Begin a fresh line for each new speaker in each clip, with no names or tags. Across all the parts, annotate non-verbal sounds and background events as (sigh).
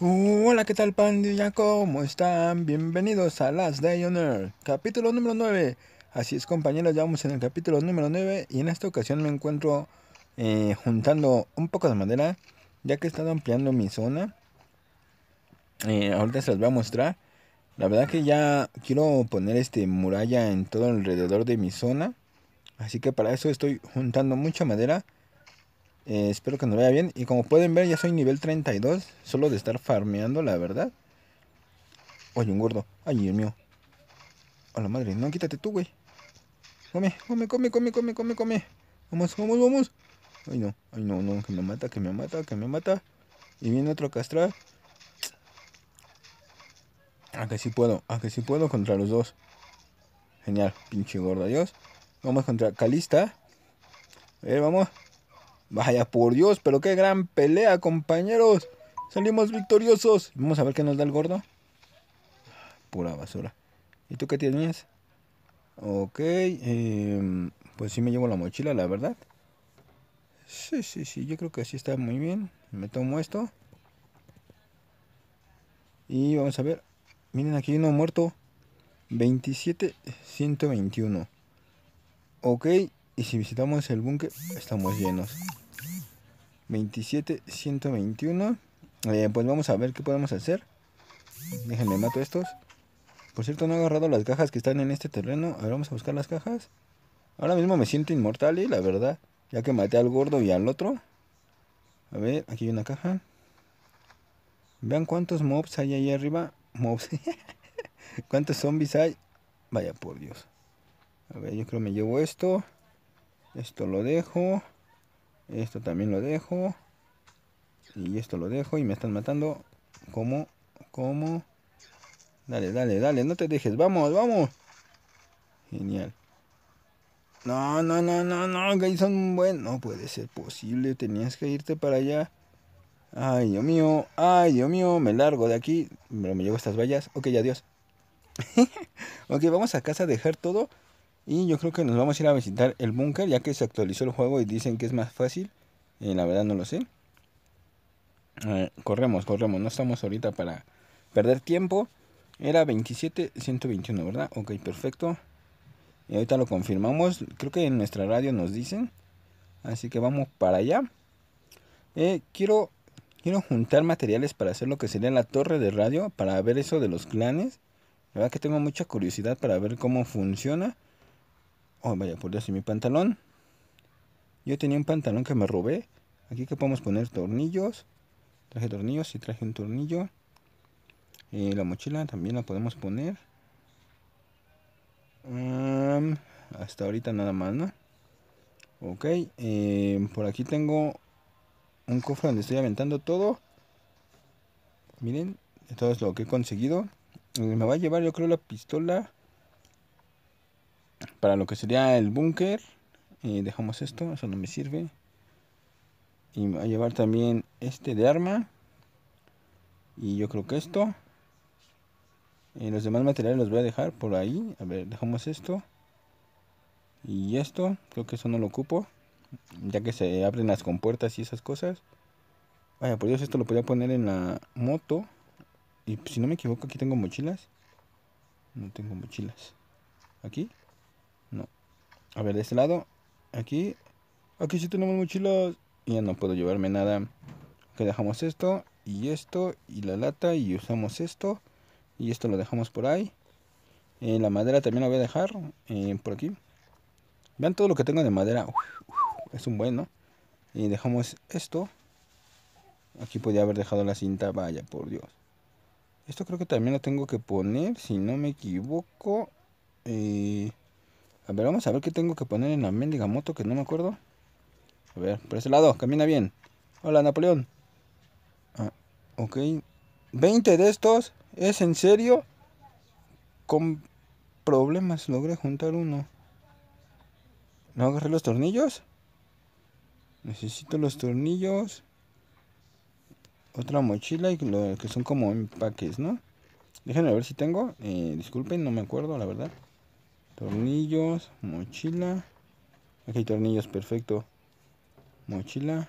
Hola, ¿qué tal pandilla? ¿Cómo están? Bienvenidos a Last Day on Earth, capítulo número 9. Así es compañeros, ya vamos en el capítulo número 9 y en esta ocasión me encuentro eh, juntando un poco de madera, ya que he estado ampliando mi zona. Eh, ahorita se las voy a mostrar. La verdad que ya quiero poner este muralla en todo alrededor de mi zona. Así que para eso estoy juntando mucha madera. Eh, espero que nos vaya bien. Y como pueden ver ya soy nivel 32. Solo de estar farmeando, la verdad. Oye, un gordo. Ay, Dios mío. A la madre. No, quítate tú, güey. Come, come, come, come, come, come, come. Vamos, vamos, vamos. Ay, no. Ay, no, no. Que me mata, que me mata, que me mata. Y viene otro castrado. castrar. A sí puedo, a que sí puedo contra los dos. Genial, pinche gordo, adiós. Vamos contra Calista. A eh, ver, vamos. Vaya por Dios, pero qué gran pelea, compañeros. Salimos victoriosos. Vamos a ver qué nos da el gordo. Pura basura. ¿Y tú qué tienes? Ok, em, pues sí me llevo la mochila, la verdad. Sí, sí, sí, yo creo que así está muy bien. Me tomo esto. Y vamos a ver. Miren, aquí uno muerto. 27-121. Ok, y si visitamos el búnker, estamos llenos. 27-121. Eh, pues vamos a ver qué podemos hacer. Déjenme mato estos. Por cierto, no he agarrado las cajas que están en este terreno. Ahora vamos a buscar las cajas. Ahora mismo me siento inmortal, y eh, la verdad. Ya que maté al gordo y al otro. A ver, aquí hay una caja. Vean cuántos mobs hay ahí arriba. (laughs) ¿Cuántos zombies hay? Vaya por Dios. A ver, yo creo que me llevo esto. Esto lo dejo. Esto también lo dejo. Y esto lo dejo y me están matando. ¿Cómo? ¿Cómo? Dale, dale, dale, no te dejes. Vamos, vamos. Genial. No, no, no, no, no, son No puede ser posible. Tenías que irte para allá. Ay, Dios mío, ay, Dios mío, me largo de aquí. Pero me llevo estas vallas. Ok, adiós. (laughs) ok, vamos a casa a dejar todo. Y yo creo que nos vamos a ir a visitar el búnker, ya que se actualizó el juego y dicen que es más fácil. Eh, la verdad no lo sé. corremos, corremos. No estamos ahorita para perder tiempo. Era 27, 121, ¿verdad? Ok, perfecto. Y ahorita lo confirmamos. Creo que en nuestra radio nos dicen. Así que vamos para allá. Eh, quiero Quiero juntar materiales para hacer lo que sería la torre de radio, para ver eso de los clanes. La verdad que tengo mucha curiosidad para ver cómo funciona. Oh, vaya, por Dios, mi pantalón. Yo tenía un pantalón que me robé. Aquí que podemos poner tornillos. Traje tornillos, y traje un tornillo. Y la mochila también la podemos poner. hasta ahorita nada más, ¿no? Ok, eh, por aquí tengo un cofre donde estoy aventando todo. Miren, de todo es lo que he conseguido. Eh, me va a llevar yo creo la pistola para lo que sería el búnker. Eh, dejamos esto, eso no me sirve. Y me va a llevar también este de arma. Y yo creo que esto. Eh, los demás materiales los voy a dejar por ahí. A ver, dejamos esto. Y esto, creo que eso no lo ocupo ya que se abren las compuertas y esas cosas. Vaya, por Dios, esto lo podía poner en la moto. Y si no me equivoco, aquí tengo mochilas. No tengo mochilas. ¿Aquí? No. A ver, de este lado. Aquí. Aquí sí tenemos mochilas. Y ya no puedo llevarme nada. Que dejamos esto y esto y la lata y usamos esto. Y esto lo dejamos por ahí. Eh, la madera también la voy a dejar eh, por aquí. Vean todo lo que tengo de madera es un bueno. Y dejamos esto. Aquí podía haber dejado la cinta, vaya, por Dios. Esto creo que también lo tengo que poner, si no me equivoco. Eh, a ver, vamos a ver qué tengo que poner en la mendiga moto, que no me acuerdo. A ver, por ese lado, camina bien. Hola, Napoleón. Ah, ok. 20 de estos, ¿es en serio? Con problemas logré juntar uno. ¿No agarré los tornillos? Necesito los tornillos. Otra mochila y lo que son como empaques, ¿no? Déjenme ver si tengo. Eh, disculpen, no me acuerdo, la verdad. Tornillos, mochila. Aquí hay tornillos, perfecto. Mochila.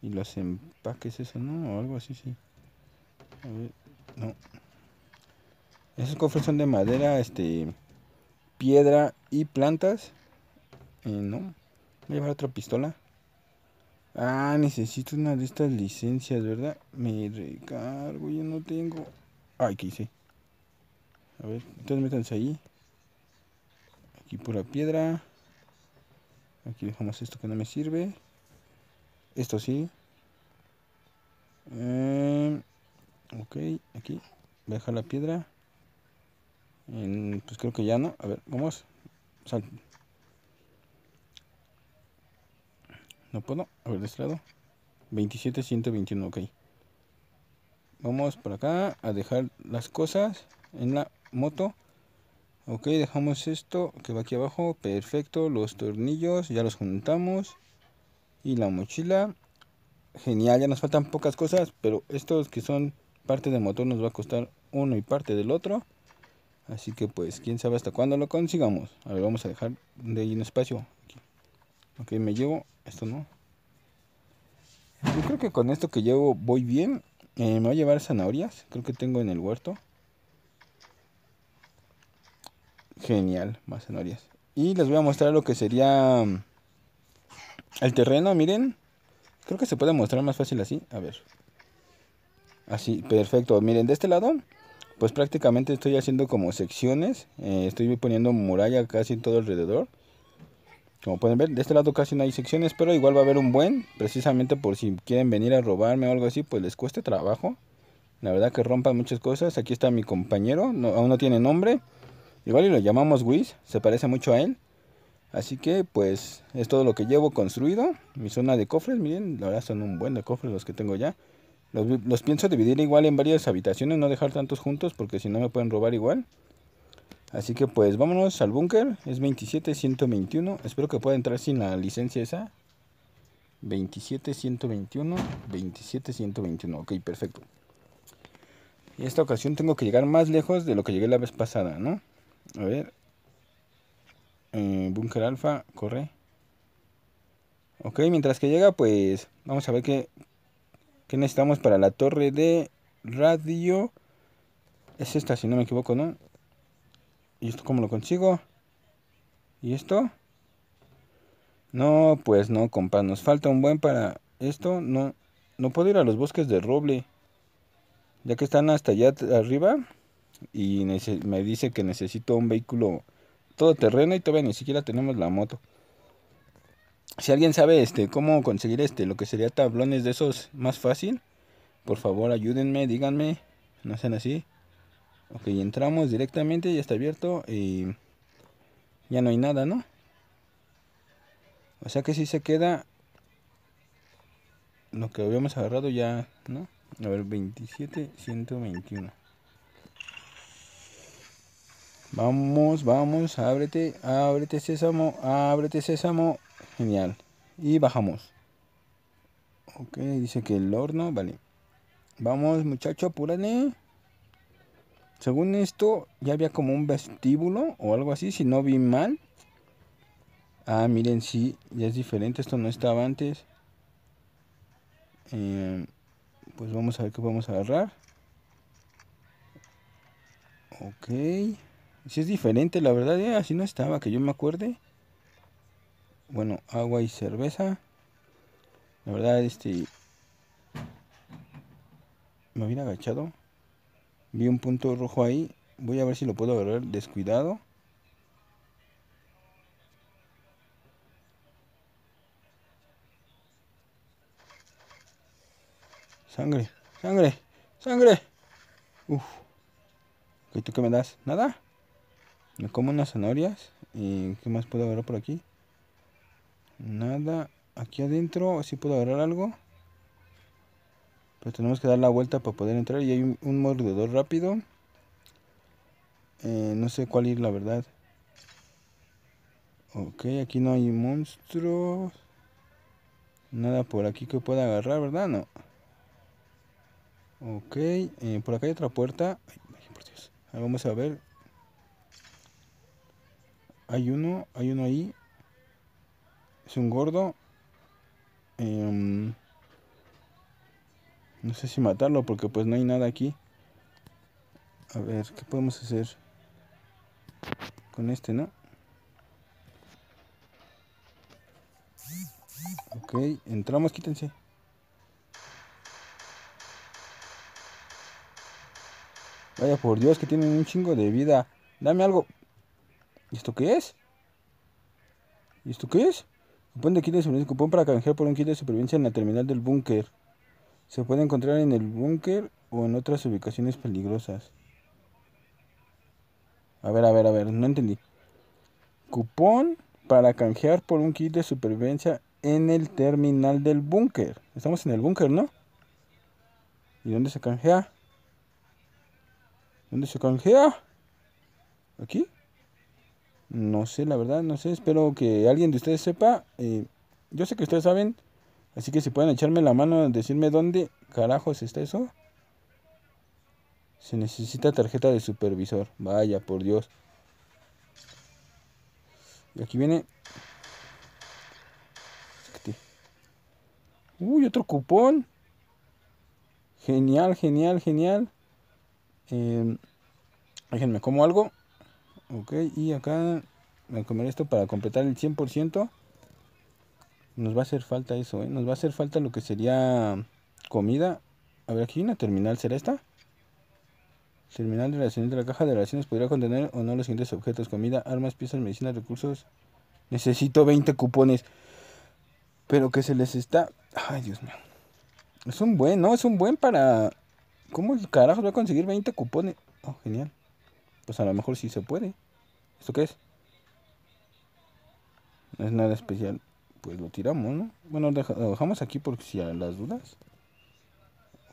Y los empaques, eso, ¿no? O algo así, sí. A ver, no. Esos cofres son de madera, este. Piedra y plantas. Eh, no. Voy a llevar otra pistola. Ah, necesito una de estas licencias, ¿verdad? Me recargo, yo no tengo. Ay, aquí, sí. A ver, entonces métanse ahí. Aquí por la piedra. Aquí dejamos esto que no me sirve. Esto sí. Em, ok, aquí. Voy a dejar la piedra. pues creo que ya no. A ver, vamos. No puedo. A ver, de este lado. 27, 121, ok. Vamos por acá a dejar las cosas en la moto. Ok, dejamos esto que va aquí abajo. Perfecto, los tornillos ya los juntamos. Y la mochila. Genial, ya nos faltan pocas cosas, pero estos que son parte del motor nos va a costar uno y parte del otro. Así que pues, quién sabe hasta cuándo lo consigamos. A ver, vamos a dejar de ahí un espacio. Ok, me llevo esto, ¿no? Yo creo que con esto que llevo voy bien. Eh, me voy a llevar zanahorias. Creo que tengo en el huerto. Genial, más zanahorias. Y les voy a mostrar lo que sería mm, el terreno, miren. Creo que se puede mostrar más fácil así. A ver. Así, perfecto. Miren, de este lado, pues prácticamente estoy haciendo como secciones. Eh, estoy poniendo muralla casi en todo alrededor. Como pueden ver, de este lado casi no hay secciones, pero igual va a haber un buen, precisamente por si quieren venir a robarme o algo así, pues les cueste trabajo. La verdad que rompan muchas cosas. Aquí está mi compañero, aún no tiene nombre. Igual y lo llamamos Wiz, se parece mucho a él. Así que pues es todo lo que llevo construido. Mi zona de cofres, miren, la verdad son un buen de cofres los que tengo ya. Los, los pienso dividir igual en varias habitaciones, no dejar tantos juntos porque si no me pueden robar igual. Así que pues vámonos al búnker. Es 27 Espero que pueda entrar sin la licencia esa. 27 27121, 27 Ok, perfecto. Y esta ocasión tengo que llegar más lejos de lo que llegué la vez pasada, ¿no? A ver. Eh, búnker alfa, corre. Ok, mientras que llega, pues vamos a ver qué, qué necesitamos para la torre de radio. Es esta, si no me equivoco, ¿no? ¿Y esto cómo lo consigo? ¿Y esto? No, pues no, compa. Nos falta un buen para esto. No, no puedo ir a los bosques de roble. Ya que están hasta allá arriba. Y me dice que necesito un vehículo todoterreno y todavía ni siquiera tenemos la moto. Si alguien sabe este cómo conseguir este lo que sería tablones de esos más fácil, por favor ayúdenme, díganme, no sean así. Ok, entramos directamente, ya está abierto y ya no hay nada, ¿no? O sea que si se queda lo que habíamos agarrado ya, ¿no? A ver, 27, 121. Vamos, vamos, ábrete, ábrete sésamo, ábrete sésamo. Genial. Y bajamos. Ok, dice que el horno, vale. Vamos muchacho, apúrate. Según esto, ya había como un vestíbulo o algo así, si no vi mal. Ah, miren, sí, ya es diferente, esto no estaba antes. Em, pues vamos a ver qué podemos agarrar. Ok. Si sí es diferente, la verdad, eh, así no estaba, que yo me acuerde. Bueno, agua y cerveza. La verdad, este... Me hubiera agachado. Vi un punto rojo ahí. Voy a ver si lo puedo agarrar descuidado. Sangre, sangre, sangre. Uf. ¿Y tú qué me das? ¿Nada? Me como unas zanahorias. ¿Y qué más puedo agarrar por aquí? Nada. Aquí adentro, si ¿sí puedo agarrar algo. Pero pues tenemos que dar la vuelta para poder entrar. Y hay un, mordedor rápido. Eh, no sé cuál ir, la verdad. Ok, aquí no hay monstruos. Nada por aquí que pueda agarrar, ¿verdad? No. Ok, eh, por acá hay otra puerta. vamos a ver. Hay uno, hay uno ahí. Es un gordo. Em, no sé si matarlo porque pues no hay nada aquí. A ver, ¿qué podemos hacer? Con este, ¿no? Ok, entramos, quítense. Vaya por Dios que tienen un chingo de vida. Dame algo. ¿Y esto qué es? ¿Y esto qué es? Cupón de kit de supervivencia. Cupón para canjear por un kit de supervivencia en la terminal del búnker. Se puede encontrar en el búnker o en otras ubicaciones peligrosas. A ver, a ver, a ver, no entendí. Cupón para canjear por un kit de supervivencia en el terminal del búnker. Estamos en el búnker, ¿no? ¿Y dónde se canjea? ¿Dónde se canjea? ¿Aquí? No sé, la verdad, no sé. Espero que alguien de ustedes sepa. Eh, yo sé que ustedes saben Así que si pueden echarme la mano, decirme dónde carajos está eso. Se necesita tarjeta de supervisor. Vaya, por Dios. Y aquí viene. Uy, otro cupón. Genial, genial, genial. Em, déjenme como algo. Ok, y acá Me comeré comer esto para completar el 100%. Nos va a hacer falta eso, ¿eh? Nos va a hacer falta lo que sería comida. A ver, aquí hay una terminal, ¿será esta? Terminal de relaciones de la caja de relaciones podría contener o no los siguientes objetos: comida, armas, piezas, medicinas, recursos. Necesito 20 cupones. Pero que se les está. Ay, Dios mío. Es un buen, ¿no? Es un buen para. ¿Cómo el carajo voy a conseguir 20 cupones? Oh, genial. Pues a lo mejor sí se puede. ¿Esto qué es? No es nada especial pues lo tiramos, ¿no? Bueno, lo dejamos aquí por si hay las dudas.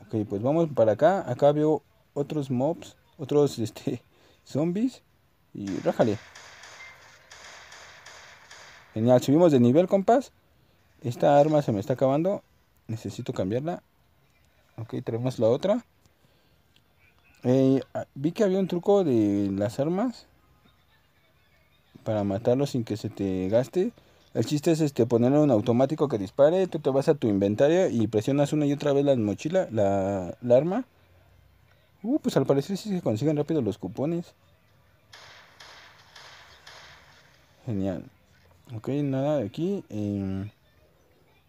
Ok, pues vamos para acá. Acá veo otros mobs, otros (laughs) este, zombies. Y rájale. Genial, subimos de nivel, compás. Esta arma se me está acabando. Necesito cambiarla. Ok, traemos la otra. Eh, ah, vi que había un truco de las armas. Para matarlo sin que se te gaste. El chiste es este ponerle un automático que dispare, tú te vas a tu inventario y presionas una y otra vez la mochila, la, arma. Uh, pues al parecer sí se consiguen rápido los cupones. Genial. Ok, nada de aquí. Em,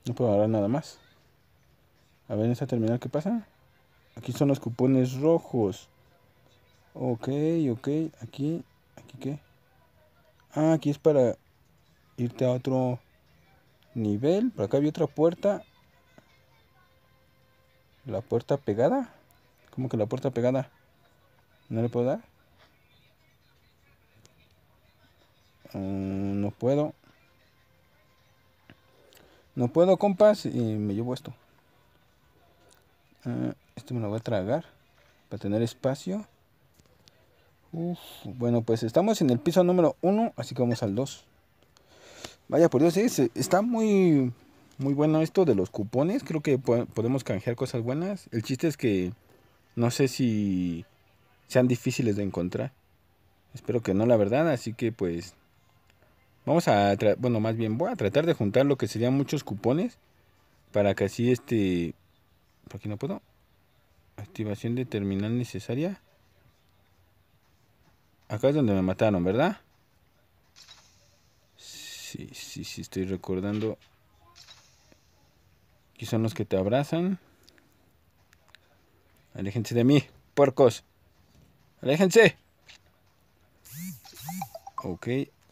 no puedo agarrar nada más. A ver en esta terminal qué pasa. Aquí son los cupones rojos. Ok, ok. Aquí, aquí qué. Ah, aquí es para irte a otro nivel. Por acá había otra puerta. ¿La puerta pegada? ¿Cómo que la puerta pegada? ¿No le puedo dar? Mm, no puedo. No puedo, compas. Y me llevo esto. Ah, esto este me lo voy a tragar. Para tener espacio. bueno, pues estamos en el piso número 1. Así que vamos al 2. Vaya, por Dios, está muy, muy bueno esto de los cupones. Creo que podemos canjear cosas buenas. El chiste es que no sé si sean difíciles de encontrar. Espero que no, la verdad. Así que pues vamos a, bueno, más bien voy a tratar de juntar lo que serían muchos cupones para que así este, por aquí no puedo. Activación de terminal necesaria. Acá es donde me mataron, ¿verdad? sí, sí, sí, estoy recordando. Aquí son los que te abrazan. Aléjense de mí, puercos. Aléjense. Ok.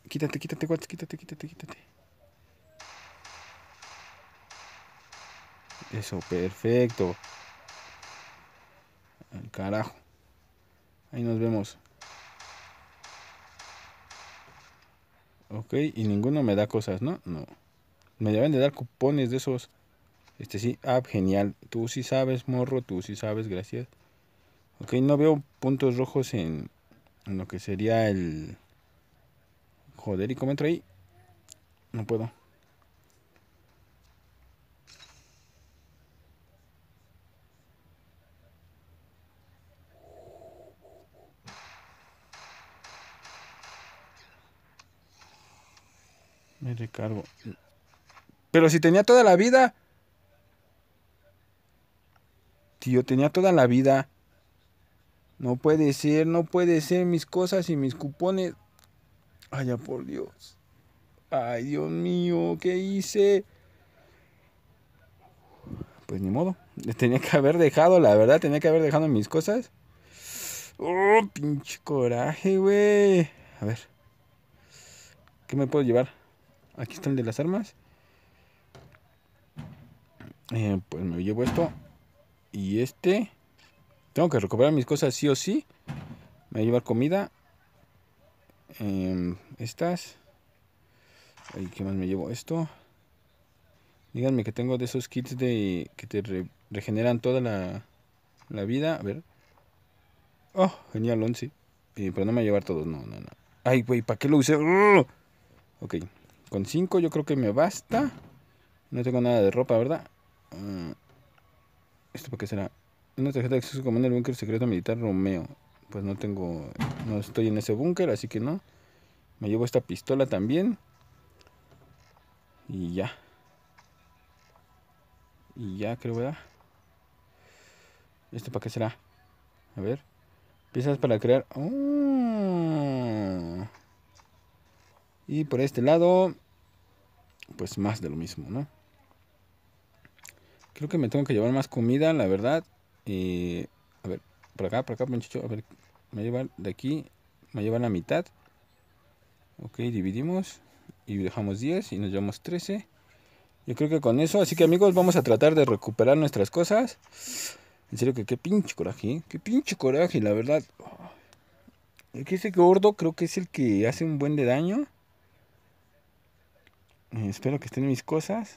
Quítate, quítate, Watts, quítate, quítate, quítate. Eso, perfecto. Al carajo. Ahí nos vemos. Ok, y ninguno me da cosas, ¿no? No. Me deben de dar cupones de esos. Este sí, ah, genial. Tú sí sabes, morro, tú sí sabes, gracias. Ok, no veo puntos rojos en, en lo que sería el... Joder, ¿y cómo entro ahí? No puedo. Me recargo. Pero si tenía toda la vida. Tío, tenía toda la vida. No puede ser, no puede ser mis cosas y mis cupones. Ay, por Dios. Ay, Dios mío, ¿qué hice? Pues ni modo. (laughs) Tenía que haber dejado, la verdad, tenía que haber dejado mis cosas. Oh, pinche coraje, güey. A ver. ¿Qué me puedo llevar? Aquí está el de las armas. Eh, pues me llevo esto. Y este. Tengo que recuperar mis cosas sí o sí. Me voy a llevar comida. Em, estas. Ay, ¿Qué más me llevo? Esto. Díganme que tengo de esos kits de que te regeneran toda la, la, vida. A ver. Oh, genial, 11. Eh, pero no me voy a llevar todos. No, no, no. Ay, güey, ¿para qué lo usé? Ok. Con 5 yo creo que me basta. No tengo nada de ropa, ¿verdad? Ah, ¿Esto para qué será? Una tarjeta de acceso común el búnker secreto militar Romeo. Pues no tengo... No estoy en ese búnker, así que no. Me llevo esta pistola también. Y ya. Y ya creo, ¿verdad? ¿Esto para qué será? A ver. Piezas para crear... ¡Oh! Y por este lado, pues más de lo mismo, ¿no? Creo que me tengo que llevar más comida, la verdad. a ver, por acá, por acá, muchacho. A ver, me llevan de aquí, me llevan la mitad. Ok, dividimos y dejamos 10 y nos llevamos 13. Yo creo que con eso, así que amigos, vamos a tratar de recuperar nuestras cosas. En serio que qué pinche coraje, ¿eh? qué pinche coraje, la verdad. Aquí ese gordo creo que es el que hace un buen de daño. Eh, espero que estén mis cosas.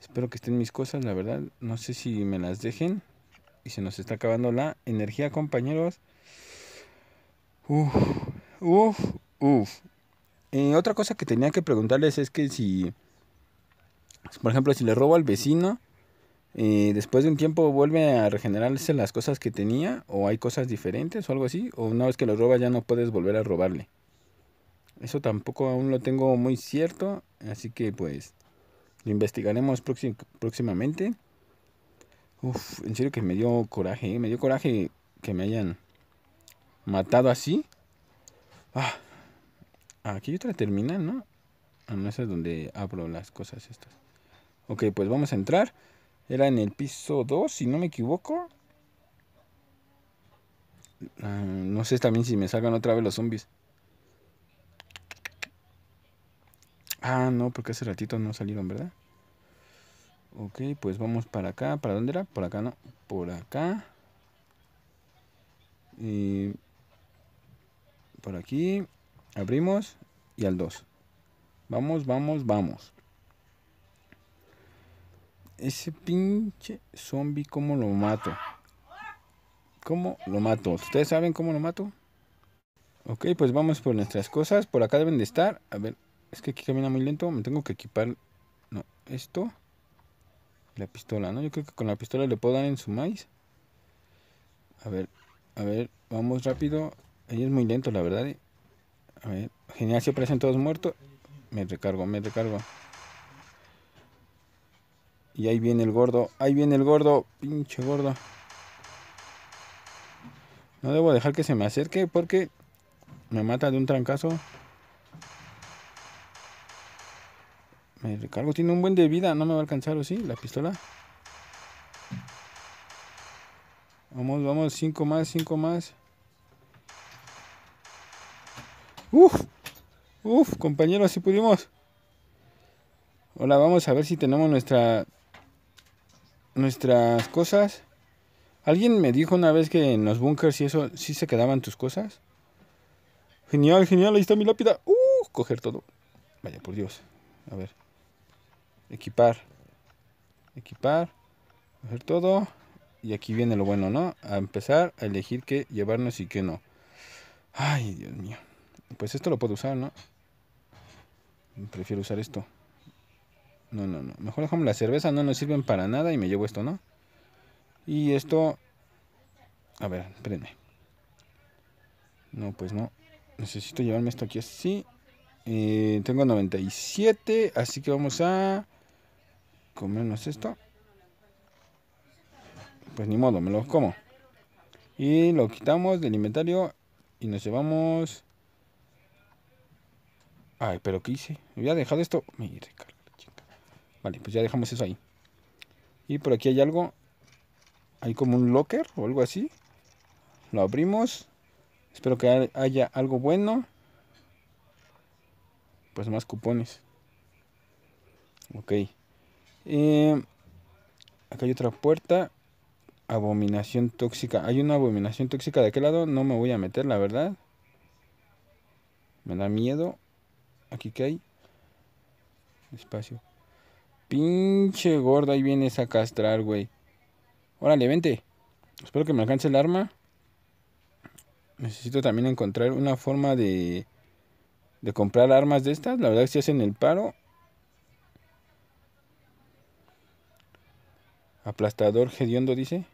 Espero que estén mis cosas, la verdad. No sé si me las dejen. Y se nos está acabando la energía, compañeros. Uf, uf, uf. Eh, otra cosa que tenía que preguntarles es que si, por ejemplo, si le robo al vecino, eh, después de un tiempo vuelve a regenerarse las cosas que tenía, o hay cosas diferentes o algo así, o una vez que lo roba ya no puedes volver a robarle. Eso tampoco aún lo tengo muy cierto, así que pues lo investigaremos próximamente. Uf, en serio que me dio coraje, ¿eh? me dio coraje que me hayan matado así. Ah, aquí otra terminal, ¿no? Ah, no, esa es donde abro las cosas estas. Ok, pues vamos a entrar. Era en el piso 2, si no me equivoco. Ah, no sé también si me salgan otra vez los zombies. Ah, no, porque hace ratito no salieron, ¿verdad? Ok, pues vamos para acá. ¿Para dónde era? Por acá, no. Por acá. Y por aquí. Abrimos. Y al 2. Vamos, vamos, vamos. Ese pinche zombie, ¿cómo lo mato? ¿Cómo lo mato? ¿Ustedes saben cómo lo mato? Ok, pues vamos por nuestras cosas. Por acá deben de estar. A ver, es que aquí camina muy lento. Me tengo que equipar. No, esto. La pistola, ¿no? Yo creo que con la pistola le puedo dar en su maíz. A ver, a ver, vamos rápido. Ahí es muy lento, la verdad. ¿eh? A ver, genial, si aparecen todos muertos. Me recargo, me recargo. Y ahí viene el gordo, ahí viene el gordo, pinche gordo. No debo dejar que se me acerque porque me mata de un trancazo. Me recargo. Tiene un buen de vida. No me va a alcanzar, ¿o sí? La pistola. Vamos, vamos. Cinco más, cinco más. Uf. Uf, compañeros, si pudimos. Hola, vamos a ver si tenemos nuestra... Nuestras cosas. Alguien me dijo una vez que en los bunkers y eso sí se quedaban tus cosas. Genial, genial, ahí está mi lápida. Uh, coger todo. Vaya, por Dios. A ver equipar, equipar, hacer todo. Y aquí viene lo bueno, ¿no? A empezar a elegir qué llevarnos y qué no. Ay, Dios mío. Pues esto lo puedo usar, ¿no? Prefiero usar esto. No, no, no. Mejor dejamos la cerveza, no nos sirven para nada y me llevo esto, ¿no? Y esto... A ver, espérenme. No, pues no. Necesito llevarme esto aquí así. Eh, tengo 97, así que vamos a comernos esto. Pues ni modo, me lo como. Y lo quitamos del inventario y nos llevamos... Ay, pero ¿qué hice? voy había dejado esto... Vale, pues ya dejamos eso ahí. Y por aquí hay algo. Hay como un locker o algo así. Lo abrimos. Espero que haya algo bueno. Pues más cupones. Ok. Eh, acá hay otra puerta. Abominación tóxica. Hay una abominación tóxica de aquel lado. No me voy a meter, la verdad. Me da miedo. Aquí que hay. Espacio. Pinche gorda. Ahí viene a castrar, güey. Órale, vente. Espero que me alcance el arma. Necesito también encontrar una forma de... De comprar armas de estas. La verdad si hacen el paro. Aplastador hediondo dice.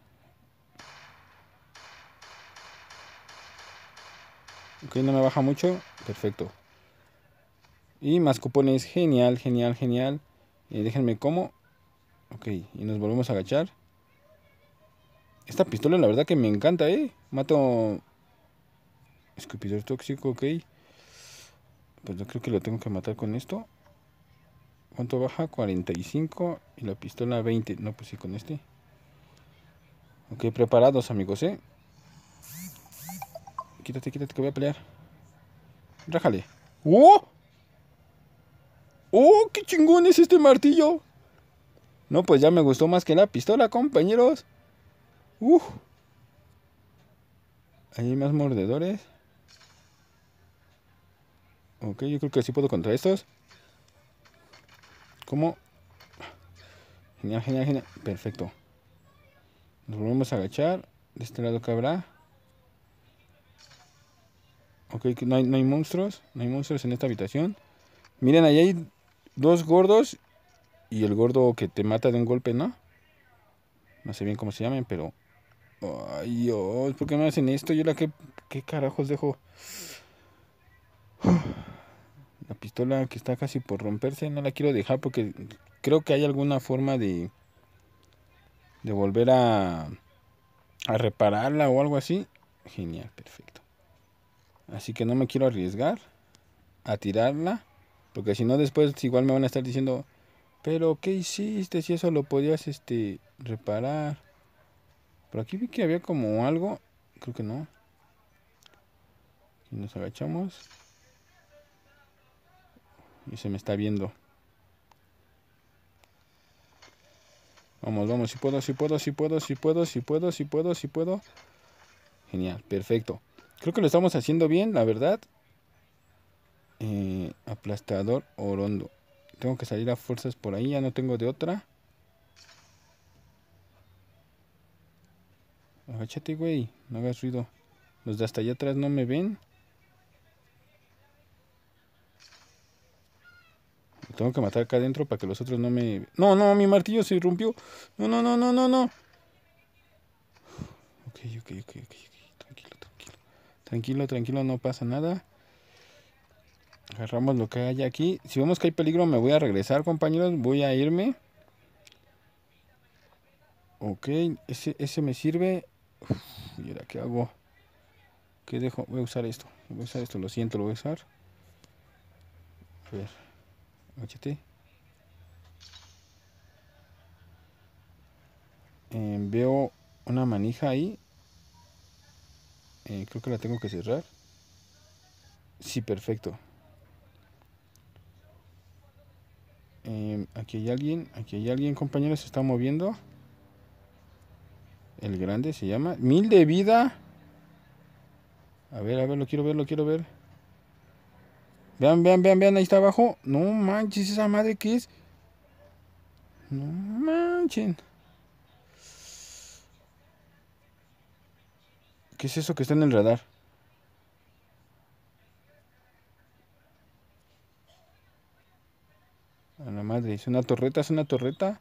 Ok, no me baja mucho. Perfecto. Y más cupones. Genial, genial, genial. Y eh, déjenme como. Ok, y nos volvemos a agachar. Esta pistola la verdad que me encanta, ¿eh? Mato... Escupidor tóxico, ok. Pues yo creo que lo tengo que matar con esto. ¿Cuánto baja? 45 y la pistola 20. No, pues sí, con este. Ok, preparados amigos, ¿eh? Quítate, quítate que voy a pelear. Rájale. ¡Oh! ¡Oh, qué chingón es este martillo! No, pues ya me gustó más que la pistola, compañeros. ¡Uf! hay más mordedores. Ok, yo creo que así puedo contra estos. Como Genial, genial, genial. Perfecto. Nos volvemos a agachar. De este lado que habrá. Ok, no hay, monstruos. No hay monstruos en esta habitación. Miren, ahí hay dos gordos. Y el gordo que te mata de un golpe, ¿no? No sé bien cómo se llaman, pero... Ay, Dios, ¿por qué me hacen esto? ¿Yo la ¿Qué carajos dejo? la pistola que está casi por romperse, no la quiero dejar porque creo que hay alguna forma de, de volver a, a repararla o algo así. Genial, perfecto. Así que no me quiero arriesgar a tirarla, porque si no después igual me van a estar diciendo, pero ¿qué hiciste si eso lo podías este reparar? pero aquí vi que había como algo, creo que no. Y nos agachamos y se me está viendo. Vamos, vamos, si puedo, si puedo, si puedo, si puedo, si puedo, si puedo, si puedo. Genial, perfecto. Creo que lo estamos haciendo bien, la verdad. Eh, aplastador orondo. Tengo que salir a fuerzas por ahí, ya no tengo de otra. Agáchate, güey, no hagas ruido. Los de hasta allá atrás no me ven. Tengo que matar acá adentro para que los otros no me... No, no, mi martillo se rompió. No, no, no, no, no, no. Ok, ok, ok, ok. Tranquilo, tranquilo. Tranquilo, tranquilo, no pasa nada. Agarramos lo que haya aquí. Si vemos que hay peligro me voy a regresar, compañeros. Voy a irme. Ok, ese, ese me sirve. mira ¿Y ahora qué hago? ¿Qué dejo? Voy a usar esto. Voy a usar esto, lo siento, lo voy a usar. A ver. Em, veo una manija ahí. Eh, creo que la tengo que cerrar. Sí, perfecto. Em, aquí hay alguien, aquí hay alguien, compañero, se está moviendo. El grande se llama. Mil de vida. A ver, a ver, lo quiero ver, lo quiero ver. Vean, vean, vean, vean, ahí está abajo. No manches, esa madre que es. No manchen. ¿Qué es eso que está en el radar? A la madre, es una torreta, es una torreta.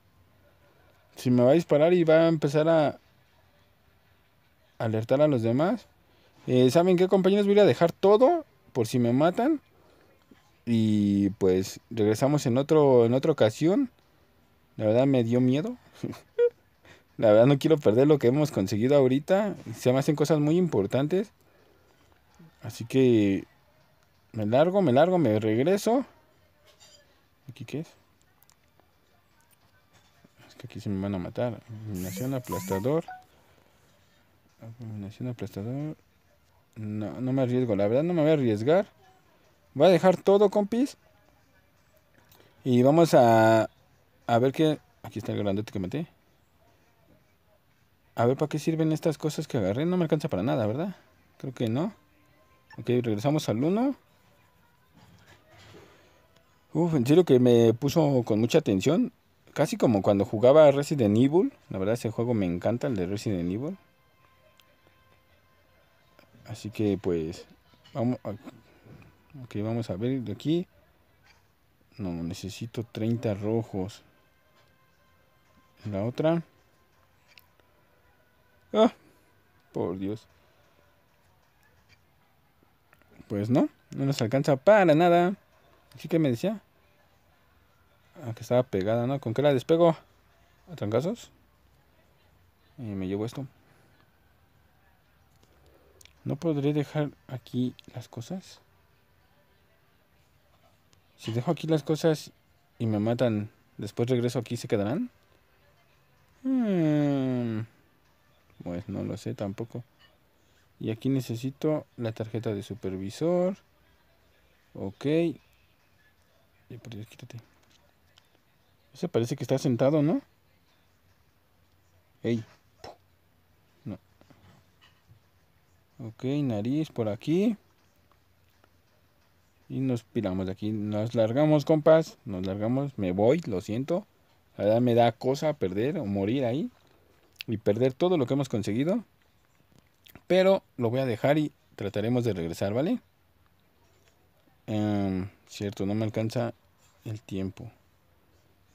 Si me va a disparar y va a empezar a alertar a los demás. Eh, ¿Saben qué, compañeros? Voy a dejar todo por si me matan. Y pues regresamos en otro en otra ocasión. La verdad me dio miedo. (laughs) la verdad no quiero perder lo que hemos conseguido ahorita. Se me hacen cosas muy importantes. Así que me largo, me largo, me regreso. ¿Aquí qué es? Es que aquí se me van a matar. Iluminación, aplastador. Iluminación, aplastador. No, no me arriesgo. La verdad no me voy a arriesgar. Voy a dejar todo, compis. Y vamos a, a ver qué... Aquí está el grandote que metí. A ver para qué sirven estas cosas que agarré. No me alcanza para nada, ¿verdad? Creo que no. Ok, regresamos al 1. Uf, en serio que me puso con mucha atención. Casi como cuando jugaba Resident Evil. La verdad ese juego me encanta, el de Resident Evil. Así que pues... Vamos, Ok, vamos a ver de aquí. No, necesito 30 rojos. La otra. Ah, por Dios. Pues no, no nos alcanza para nada. Así que me decía. Ah, que estaba pegada, ¿no? ¿Con qué la despego? ¿A Y eh, me llevo esto. ¿No podré dejar aquí las cosas? Si dejo aquí las cosas y me matan, después regreso aquí, ¿se quedarán? Hmm, pues no lo sé tampoco. Y aquí necesito la tarjeta de supervisor. Ok. Y por quítate. parece que está sentado, ¿no? Ey. No. Ok, nariz por aquí. Y nos piramos de aquí. Nos largamos, compas. Nos largamos. Me voy, lo siento. La verdad me da cosa perder o morir ahí. Y perder todo lo que hemos conseguido. Pero lo voy a dejar y trataremos de regresar, ¿vale? Em, cierto, no me alcanza el tiempo.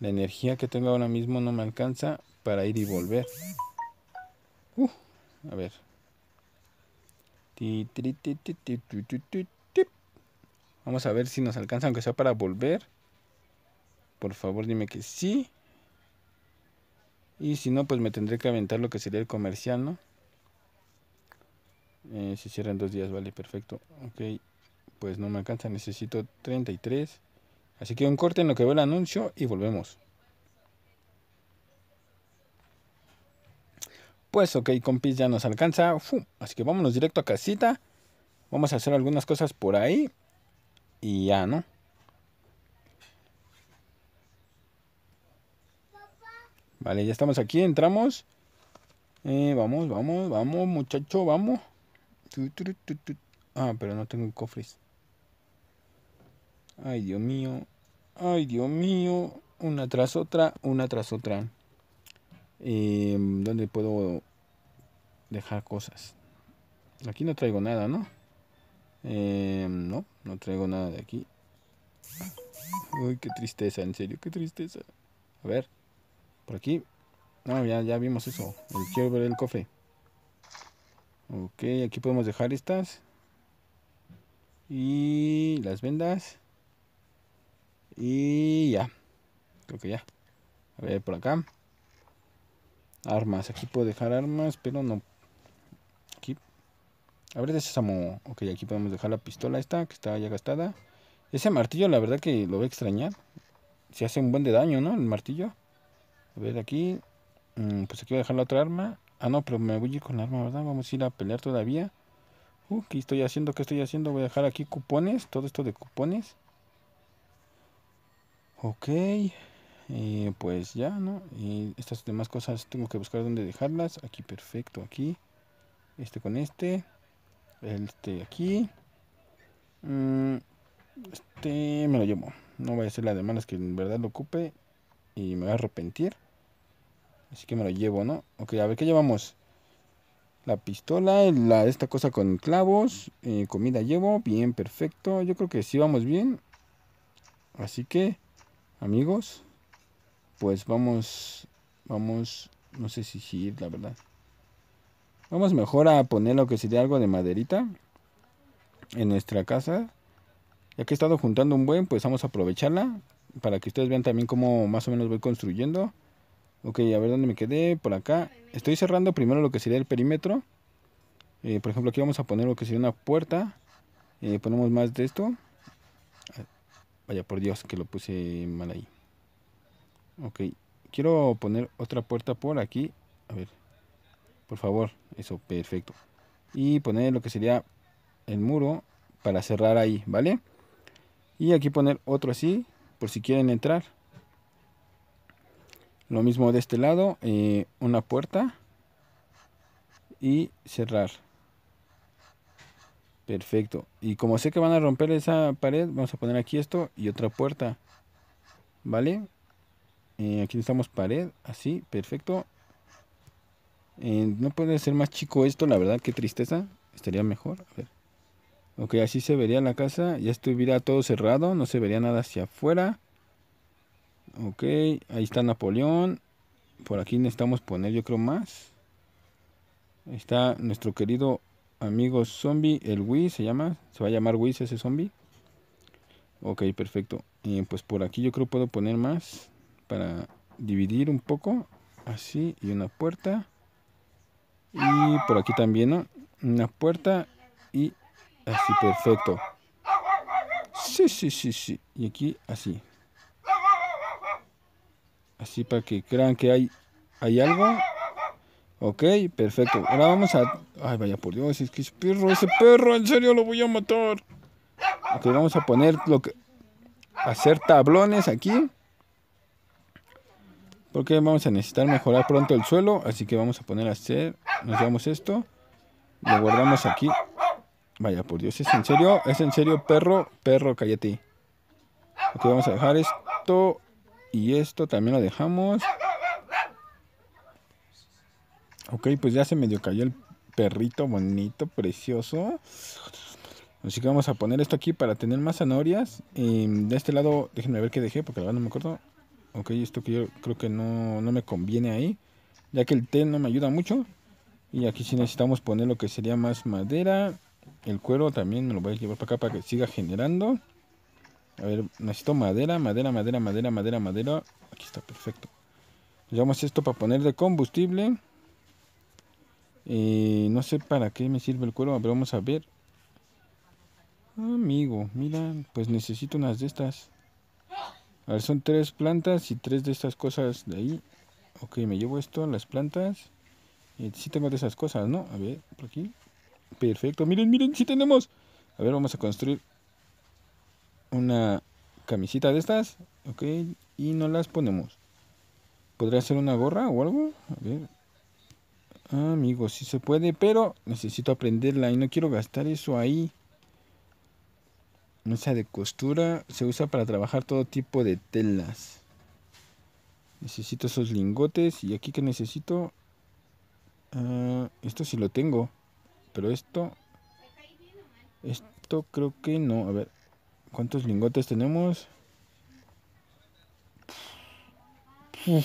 La energía que tengo ahora mismo no me alcanza para ir y volver. Uh, a ver. Vamos a ver si nos alcanza, aunque sea para volver. Por favor, dime que sí. Y si no, pues me tendré que aventar lo que sería el comercial, ¿no? Eh, si cierran dos días, vale, perfecto. Ok, pues no me alcanza, necesito 33. Así que un corte en lo que veo el anuncio y volvemos. Pues ok, compis, ya nos alcanza. así que vámonos directo a casita. Vamos a hacer algunas cosas por ahí y ya, ¿no? Vale, ya estamos aquí, entramos. Eh, vamos, vamos, vamos, muchacho, vamos. Ah, pero no tengo cofres. Ay, Dios mío. Ay, Dios mío. Una tras otra, una tras otra. Em, ¿Dónde puedo dejar cosas? Aquí no traigo nada, ¿no? Eh, no, no traigo nada de aquí. Uy, qué tristeza, en serio, qué tristeza. A ver, por aquí. No, ah, ya, ya vimos eso. Quiero ver el cofre. Ok, aquí podemos dejar estas. Y las vendas. Y ya. Creo que ya. A ver, por acá. Armas. Aquí puedo dejar armas, pero no a ver, de Samu. Ok, aquí podemos dejar la pistola esta, que está ya gastada. Ese martillo, la verdad que lo voy a extrañar. Se hace un buen de daño, ¿no? El martillo. A ver, aquí. Mm, pues aquí voy a dejar la otra arma. Ah, no, pero me voy con la arma, ¿verdad? Vamos a ir a pelear todavía. Uh, ¿qué estoy haciendo? ¿Qué estoy haciendo? Voy a dejar aquí cupones. Todo esto de cupones. Ok. Eh, pues ya, ¿no? Y estas demás cosas tengo que buscar dónde dejarlas. Aquí, perfecto. Aquí. Este con este. Este aquí. Mm, este me lo llevo. No voy a hacer la de es que en verdad lo ocupe. Y me voy a arrepentir. Así que me lo llevo, ¿no? Ok, a ver, ¿qué llevamos? La pistola, la, esta cosa con clavos. Eh, comida llevo. Bien, perfecto. Yo creo que sí vamos bien. Así que, amigos, pues vamos, vamos, no sé si ir, la verdad. Vamos mejor a poner lo que sería algo de maderita en nuestra casa. Ya que he estado juntando un buen, pues vamos a aprovecharla para que ustedes vean también cómo más o menos voy construyendo. Ok, a ver dónde me quedé, por acá. Estoy cerrando primero lo que sería el perímetro. Eh, por ejemplo, aquí vamos a poner lo que sería una puerta. Eh, ponemos más de esto. Ah, vaya, por Dios, que lo puse mal ahí. Ok, quiero poner otra puerta por aquí. A ver. Por favor, eso, perfecto. Y poner lo que sería el muro para cerrar ahí, ¿vale? Y aquí poner otro así, por si quieren entrar. Lo mismo de este lado, eh, una puerta y cerrar. Perfecto. Y como sé que van a romper esa pared, vamos a poner aquí esto y otra puerta. ¿Vale? Eh, aquí necesitamos pared, así, perfecto. Eh, no puede ser más chico esto, la verdad, qué tristeza. Estaría mejor. Ok, así se vería la casa. Ya estuviera todo cerrado, no se vería nada hacia afuera. Ok, ahí está Napoleón. Por aquí necesitamos poner, yo creo, más. Ahí está nuestro querido amigo zombie, el Wii se llama. Se va a llamar Wii ese zombie. Ok, perfecto. Eh, pues por aquí yo creo puedo poner más para dividir un poco. Así, y una puerta. Y por aquí también, ¿no? Una puerta y así, perfecto. Sí, sí, sí, sí. Y aquí así. Así para que crean que hay, hay algo. Ok, perfecto. Ahora vamos a... Ay, vaya por Dios, es que ese perro, ese perro, en serio lo voy a matar. Ok, vamos a poner lo que... Hacer tablones aquí. Porque vamos a necesitar mejorar pronto el suelo. Así que vamos a poner a hacer. Nos llevamos esto. Lo guardamos aquí. Vaya, por Dios, ¿es en serio? ¿Es en serio, perro? Perro, cállate. Ok, vamos a dejar esto. Y esto también lo dejamos. Ok, pues ya se medio cayó el perrito bonito, precioso. Así que vamos a poner esto aquí para tener más zanahorias. Y em, de este lado, déjenme ver qué dejé, porque ahora no me acuerdo ok, esto que yo creo que no, me conviene ahí, ya que el té no me ayuda mucho. Y aquí sí necesitamos poner lo que sería más madera. El cuero también me lo voy a llevar para acá para que siga generando. A ver, necesito madera, madera, madera, madera, madera, madera. Aquí está, perfecto. Llevamos esto para poner de combustible. Eh, no sé para qué me sirve el cuero, pero vamos a ver. Amigo, mira, pues necesito unas de estas. A ver, son tres plantas y tres de estas cosas de ahí. Ok, me llevo esto, las plantas. Y eh, sí tengo de esas cosas, ¿no? A ver, por aquí. Perfecto, miren, miren, sí tenemos. A ver, vamos a construir una camisita de estas. Ok, y no las ponemos. ¿Podría ser una gorra o algo? A ver. Ah, amigos, sí se puede, pero necesito aprenderla y no quiero gastar eso ahí sea de costura se usa para trabajar todo tipo de telas. Necesito esos lingotes. ¿Y aquí que necesito? Ah, esto sí lo tengo. Pero esto... Esto creo que no. A ver. ¿Cuántos lingotes tenemos? (laughs)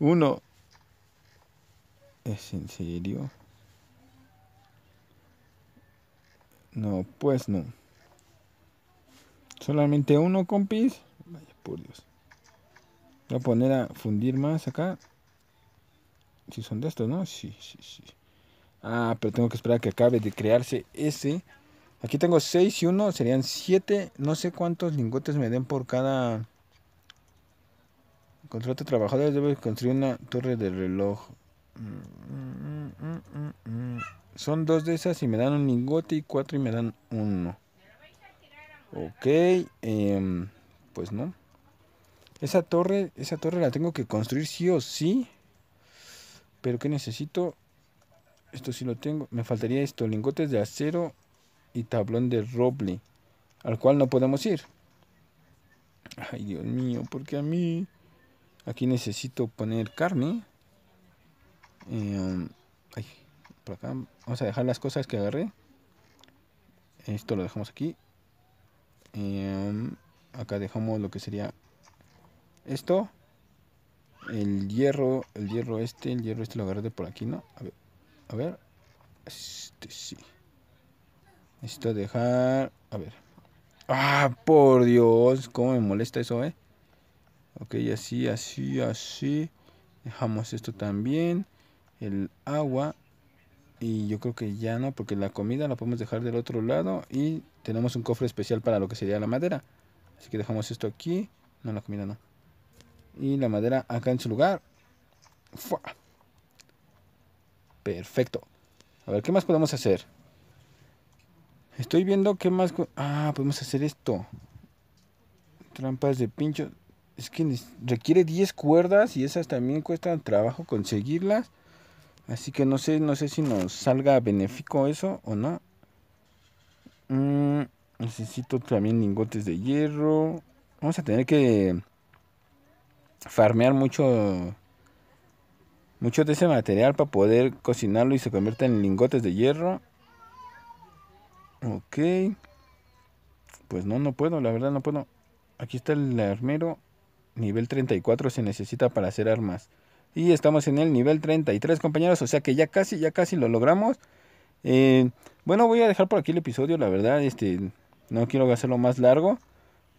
Uno. ¿Es en serio? No, pues no. Solamente uno, compis. Vaya, por Dios. Voy a poner a fundir más acá. Si son de estos, ¿no? Sí, sí, sí. Ah, pero tengo que esperar a que acabe de crearse ese. Aquí tengo 6 y uno serían 7. No sé cuántos lingotes me den por cada... Contrato trabajadores, Debo construir una torre de reloj. Son dos de esas y me dan un lingote y cuatro y me dan uno. Ok, em, pues no. Esa torre, esa torre la tengo que construir sí o sí. Pero que necesito? Esto sí lo tengo. Me faltaría esto, lingotes de acero y tablón de roble. Al cual no podemos ir. Ay, Dios mío, porque a mí... Aquí necesito poner carne. Um, vamos a dejar las cosas que agarré. Esto lo dejamos aquí. Um, acá dejamos lo que sería esto. El hierro, el hierro este, el hierro este lo agarré por aquí, ¿no? A ver, a ver. Este sí. Necesito dejar... A ver. Ah, por Dios, cómo me molesta eso, ¿eh? Ok, así, así, así. Dejamos esto también el agua y yo creo que ya no, porque la comida la podemos dejar del otro lado y tenemos un cofre especial para lo que sería la madera. Así que dejamos esto aquí. No, la comida no. Y la madera acá en su lugar. Perfecto. A ver, ¿qué más podemos hacer? Estoy viendo qué más... Ah, podemos hacer esto. Trampas de pincho. Es que requiere 10 cuerdas y esas también cuestan trabajo conseguirlas. Así que no sé, no sé si nos salga benéfico eso o no. Mm, necesito también lingotes de hierro. Vamos a tener que farmear mucho mucho de ese material para poder cocinarlo y se convierta en lingotes de hierro. Ok. Pues no, no puedo, la verdad no puedo. Aquí está el armero. Nivel 34 se necesita para hacer armas. Y estamos en el nivel 33, compañeros. O sea que ya casi, ya casi lo logramos. Eh, bueno, voy a dejar por aquí el episodio, la verdad. Este, no quiero hacerlo más largo.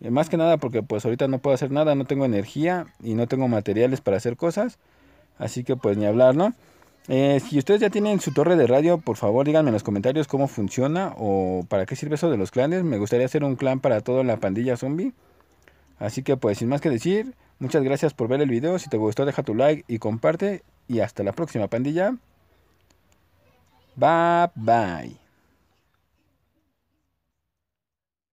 Eh, más que nada porque pues ahorita no puedo hacer nada. No tengo energía y no tengo materiales para hacer cosas. Así que pues ni hablar, ¿no? Eh, si ustedes ya tienen su torre de radio, por favor díganme en los comentarios cómo funciona o para qué sirve eso de los clanes. Me gustaría hacer un clan para toda la pandilla zombie. Así que pues sin más que decir, Muchas gracias por ver el video. Si te gustó, deja tu like y comparte. Y hasta la próxima, pandilla. Bye bye.